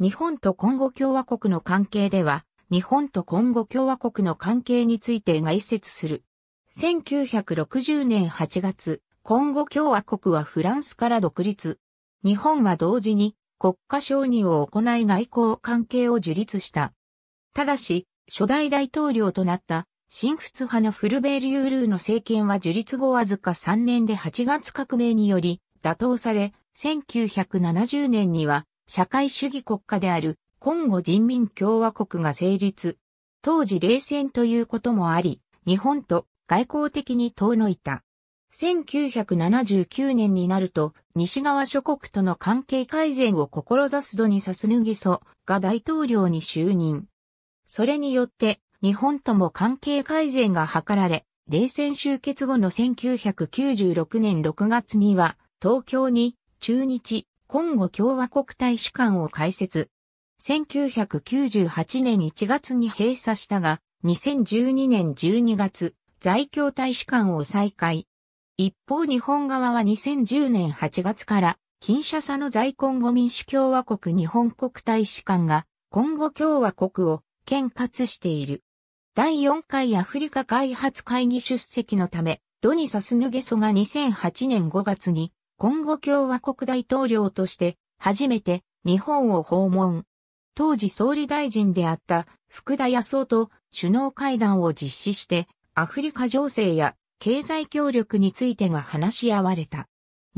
日本とコンゴ共和国の関係では、日本とコンゴ共和国の関係について概説する。1960年8月、コンゴ共和国はフランスから独立。日本は同時に国家承認を行い外交関係を樹立した。ただし、初代大統領となった新仏派のフルベール・ユールーの政権は樹立後わずか3年で8月革命により打倒され、1970年には社会主義国家であるコンゴ人民共和国が成立。当時冷戦ということもあり、日本と外交的に遠のいた。1979年になると、西側諸国との関係改善を志す度にさすぬぎそが大統領に就任。それによって、日本とも関係改善が図られ、冷戦終結後の1996年6月には、東京に中日コンゴ共和国大使館を開設。1998年1月に閉鎖したが、2012年12月、在京大使館を再開。一方日本側は2010年8月から、近シャサの在コンゴ民主共和国日本国大使館が、コンゴ共和国を兼轄している。第4回アフリカ開発会議出席のため、ドニサスヌゲソが2008年5月に今後共和国大統領として初めて日本を訪問。当時総理大臣であった福田康夫と首脳会談を実施してアフリカ情勢や経済協力についてが話し合われた。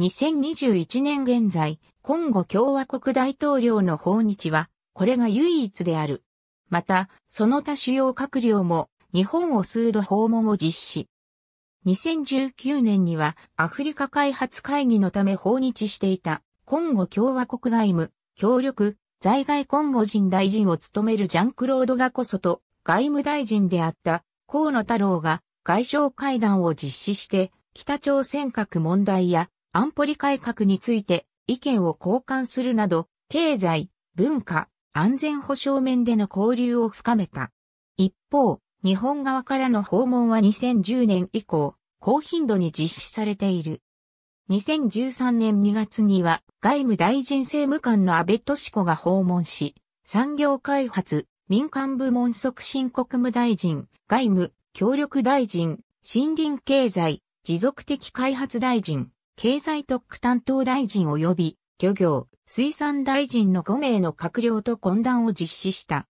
2021年現在、今後共和国大統領の訪日は、これが唯一である。また、その他主要閣僚も日本を数度訪問を実施。2019年にはアフリカ開発会議のため訪日していたコンゴ共和国外務、協力、在外コンゴ人大臣を務めるジャンクロード・ガコソと外務大臣であった河野太郎が外相会談を実施して北朝鮮核問題や安保理改革について意見を交換するなど経済、文化、安全保障面での交流を深めた。一方、日本側からの訪問は2010年以降、高頻度に実施されている。2013年2月には外務大臣政務官の安倍敏子が訪問し、産業開発、民間部門促進国務大臣、外務、協力大臣、森林経済、持続的開発大臣、経済特区担当大臣及び漁業、水産大臣の5名の閣僚と懇談を実施した。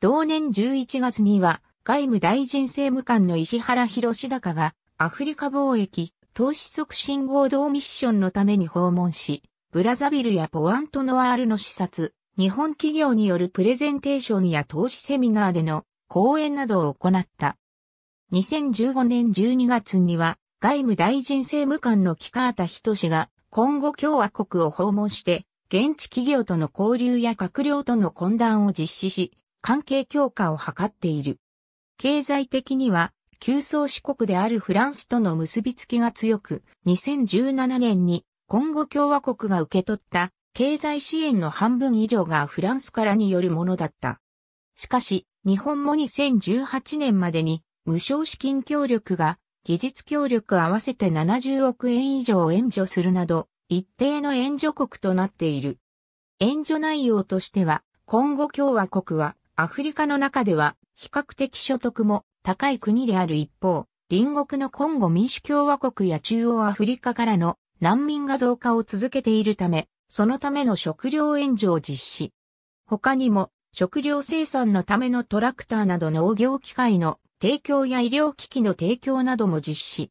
同年11月には外務大臣政務官の石原博高が、アフリカ貿易、投資促進合同ミッションのために訪問し、ブラザビルやポアントノワールの視察、日本企業によるプレゼンテーションや投資セミナーでの講演などを行った。2015年12月には、外務大臣政務官の木川田氏が、今後共和国を訪問して、現地企業との交流や閣僚との懇談を実施し、関係強化を図っている。経済的には、旧宗主国であるフランスとの結びつきが強く、2017年にコンゴ共和国が受け取った経済支援の半分以上がフランスからによるものだった。しかし、日本も2018年までに無償資金協力が技術協力合わせて70億円以上を援助するなど、一定の援助国となっている。援助内容としては、今後共和国はアフリカの中では比較的所得も高い国である一方、隣国のコンゴ民主共和国や中央アフリカからの難民が増加を続けているため、そのための食料援助を実施。他にも、食料生産のためのトラクターなど農業機械の提供や医療機器の提供なども実施。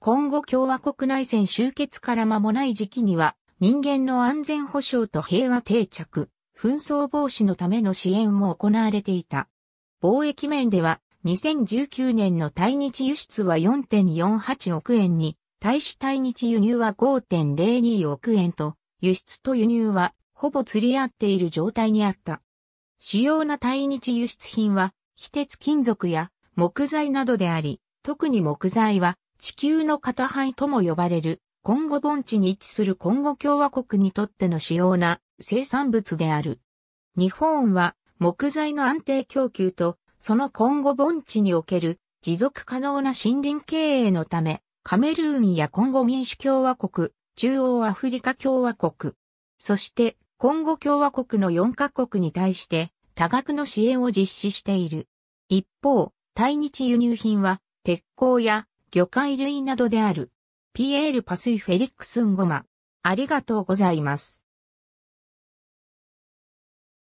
今後共和国内戦終結から間もない時期には、人間の安全保障と平和定着、紛争防止のための支援も行われていた。貿易面では、2019年の対日輸出は4.48億円に、対し対日輸入は5.02億円と、輸出と輸入はほぼ釣り合っている状態にあった。主要な対日輸出品は、非鉄金属や木材などであり、特に木材は地球の片範とも呼ばれるコンゴ盆地に位置するコンゴ共和国にとっての主要な生産物である。日本は木材の安定供給とそのコンゴ盆地における持続可能な森林経営のため、カメルーンやコンゴ民主共和国、中央アフリカ共和国、そしてコンゴ共和国の4カ国に対して多額の支援を実施している。一方、対日輸入品は鉄鋼や魚介類などである。ピエール・パスイ・フェリックス・ンゴマ。ありがとうございます。